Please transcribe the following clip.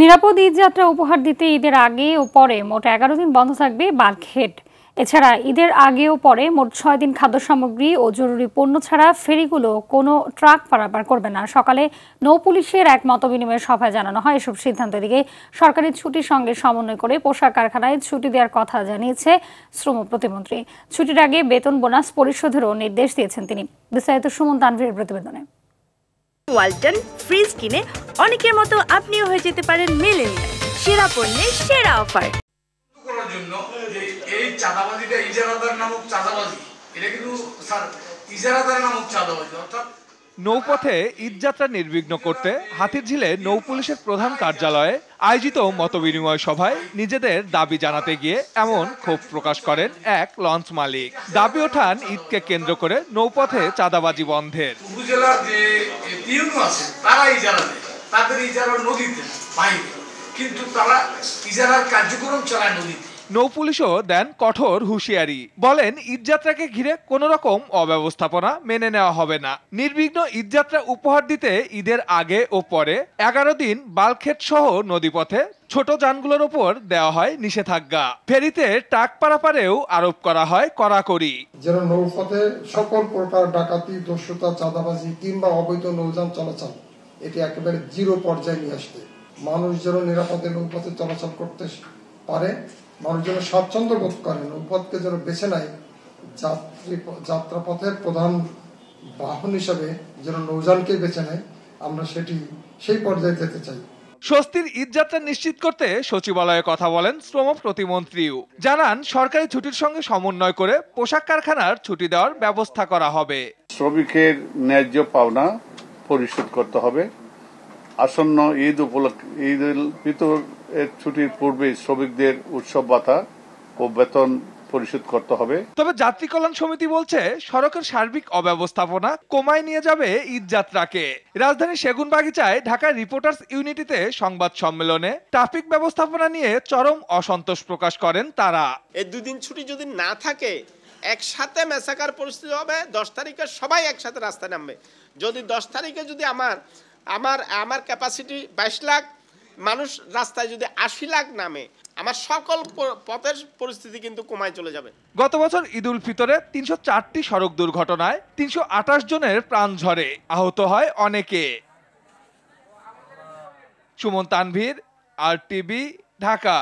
নিরাপদ ঈদযাত্রা উপহার দিতে ঈদের আগে ও পরে মোট এগারো দিন বন্ধ থাকবে বাঘহেড এছাড়া ঈদের আগে ও পরে মোট ছয় দিন খাদ্য সামগ্রী ও জরুরি পণ্য ছাড়া ফেরিগুলো কোনো ট্রাক পারাপার করবে না সকালে নৌ পুলিশের এক বিনিময় সভায় জানানো হয় এসব সিদ্ধান্ত দিকে সরকারি ছুটির সঙ্গে সমন্বয় করে পোশাক কারখানায় ছুটি দেওয়ার কথা জানিয়েছে শ্রম প্রতিমন্ত্রী ছুটির আগে বেতন বোনাস পরিশোধেরও নির্দেশ দিয়েছেন তিনি বিস্তারিত সুমন তানভীর প্রতিবেদনে ওয়ালটন ফ্রিজ কিনে অনেকের মতো আপনিও হয়ে যেতে পারেন মিলেনিয়াল সেরা পণ্যের সেরা অফার নৌপথে ঈদযাত্রা নির্বিঘ্ন করতে হাতিরঝিলে নৌ পুলিশের প্রধান কার্যালয়ে আয়োজিত মতবিনিময় সভায় নিজেদের দাবি জানাতে গিয়ে এমন ক্ষোভ প্রকাশ করেন এক লঞ্চ মালিক দাবি ওঠান ঈদকে কেন্দ্র করে নৌপথে চাঁদাবাজি বন্ধের উপজেলার যে তাদের ইজারা নদীতে বাইরে কিন্তু তারা ইজারার কার্যক্রম চালায় নদীতে নৌপুলিশও দেন কঠোর হুঁশিয়ারি বলেন ঈদযাত্রাকে ঘিরে কোনো রকম অব্যবস্থাপনা মেনে নেওয়া হবে না নির্বিঘ্ন ঈদযাত্রা উপহার দিতে ঈদের আগে ও পরে এগারো দিন বালক্ষেত সহ নদীপথে ছোট যানগুলোর ওপর দেওয়া হয় নিষেধাজ্ঞা ফেরিতে টাক পারাপারেও আরোপ করা হয় কড়াকড়ি যেন নৌপথে সকল প্রকার ডাকাতি দস্যুতা চাঁদাবাজি কিংবা অবৈধ নৌযান চলাচল এটি একেবারে জিরো পর্যায়ে নিয়ে আসবে মানুষ যেন নিরাপদে নৌপথে চলাচল করতে পারে মানুষ যেন স্বাচ্ছন্দ্য বোধ করে নৌপথকে যেন বেছে নেয় যাত্রী যাত্রাপথের প্রধান বাহন হিসাবে যেন নৌযানকে বেছে নেয় আমরা সেটি সেই পর্যায়ে যেতে চাই স্বস্তির ঈদ যাত্রা নিশ্চিত করতে সচিবালয়ে কথা বলেন শ্রম প্রতিমন্ত্রীও জানান সরকারি ছুটির সঙ্গে সমন্বয় করে পোশাক কারখানার ছুটি দেওয়ার ব্যবস্থা করা হবে শ্রমিকের ন্যায্য পাওনা পরিশোধ করতে হবে আসন্ন ঈদ উপলক্ষে ঈদ ফিতর এর ছুটির পূর্বে শ্রমিকদের উৎসব ভাতা ও বেতন পরিশোধ করতে হবে তবে যাত্রী কল্যাণ সমিতি বলছে সড়কের সার্বিক অব্যবস্থাপনা কমায় নিয়ে যাবে ঈদ যাত্রাকে রাজধানীর সেগুন বাগিচায় ঢাকার রিপোর্টার্স ইউনিটিতে সংবাদ সম্মেলনে ট্রাফিক ব্যবস্থাপনা নিয়ে চরম অসন্তোষ প্রকাশ করেন তারা এই দুদিন ছুটি যদি না থাকে একসাথে মেসাকার পরিস্থিতি হবে দশ তারিখে সবাই একসাথে রাস্তায় নামবে যদি দশ তারিখে যদি আমার আমার আমার ক্যাপাসিটি বাইশ লাখ মানুষ রাস্তায় যদি আশি লাখ নামে আমার সকল পথের পরিস্থিতি কিন্তু কমায় চলে যাবে গত বছর ঈদ উল ফিতরে তিনশো চারটি সড়ক দুর্ঘটনায় তিনশো আঠাশ জনের প্রাণ ঝরে আহত হয় অনেকে সুমন তানভীর আর টিভি ঢাকা